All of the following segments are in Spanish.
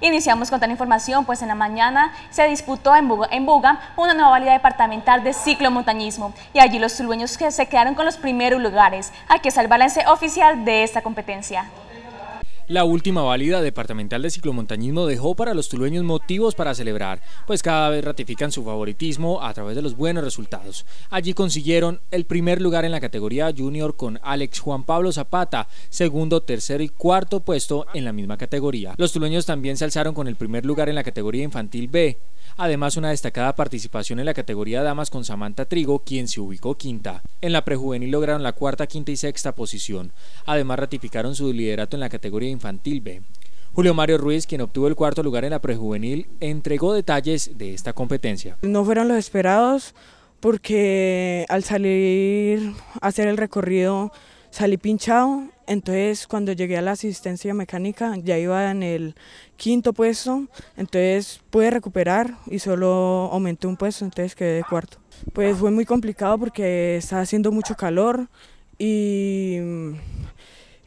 Iniciamos con tal información, pues en la mañana se disputó en Buga, una nueva válida departamental de ciclomontañismo y allí los tulueños se quedaron con los primeros lugares. Aquí está el balance oficial de esta competencia. La última válida departamental de ciclomontañismo dejó para los tuleños motivos para celebrar, pues cada vez ratifican su favoritismo a través de los buenos resultados. Allí consiguieron el primer lugar en la categoría junior con Alex Juan Pablo Zapata, segundo, tercero y cuarto puesto en la misma categoría. Los tuleños también se alzaron con el primer lugar en la categoría infantil B, Además, una destacada participación en la categoría damas con Samantha Trigo, quien se ubicó quinta. En la prejuvenil lograron la cuarta, quinta y sexta posición. Además, ratificaron su liderato en la categoría infantil B. Julio Mario Ruiz, quien obtuvo el cuarto lugar en la prejuvenil, entregó detalles de esta competencia. No fueron los esperados porque al salir a hacer el recorrido salí pinchado, entonces cuando llegué a la asistencia mecánica ya iba en el quinto puesto, entonces pude recuperar y solo aumenté un puesto, entonces quedé de cuarto. Pues fue muy complicado porque estaba haciendo mucho calor y,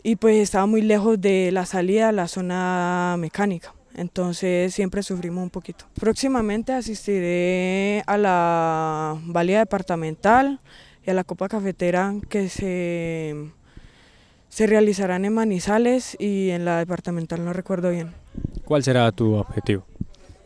y pues estaba muy lejos de la salida a la zona mecánica. Entonces siempre sufrimos un poquito. Próximamente asistiré a la valía departamental y a la Copa Cafetera que se, se realizarán en Manizales y en la departamental, no recuerdo bien. ¿Cuál será tu objetivo?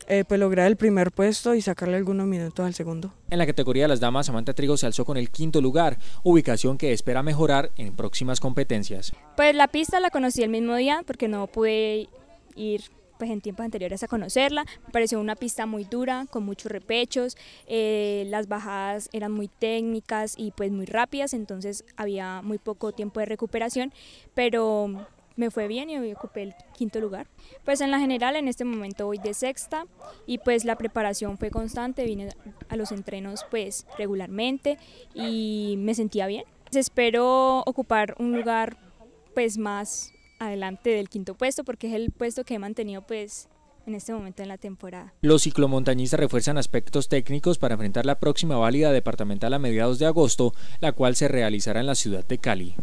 Eh, pues lograr el primer puesto y sacarle algunos minutos al segundo. En la categoría de las damas, Samantha Trigo se alzó con el quinto lugar, ubicación que espera mejorar en próximas competencias. Pues la pista la conocí el mismo día porque no pude ir pues en tiempos anteriores a conocerla. Me pareció una pista muy dura, con muchos repechos, eh, las bajadas eran muy técnicas y pues muy rápidas, entonces había muy poco tiempo de recuperación, pero me fue bien y hoy ocupé el quinto lugar. Pues en la general en este momento voy de sexta y pues la preparación fue constante, vine a los entrenos pues regularmente y me sentía bien. Espero ocupar un lugar pues más adelante del quinto puesto porque es el puesto que he mantenido pues en este momento en la temporada. Los ciclomontañistas refuerzan aspectos técnicos para enfrentar la próxima válida departamental a mediados de agosto, la cual se realizará en la ciudad de Cali.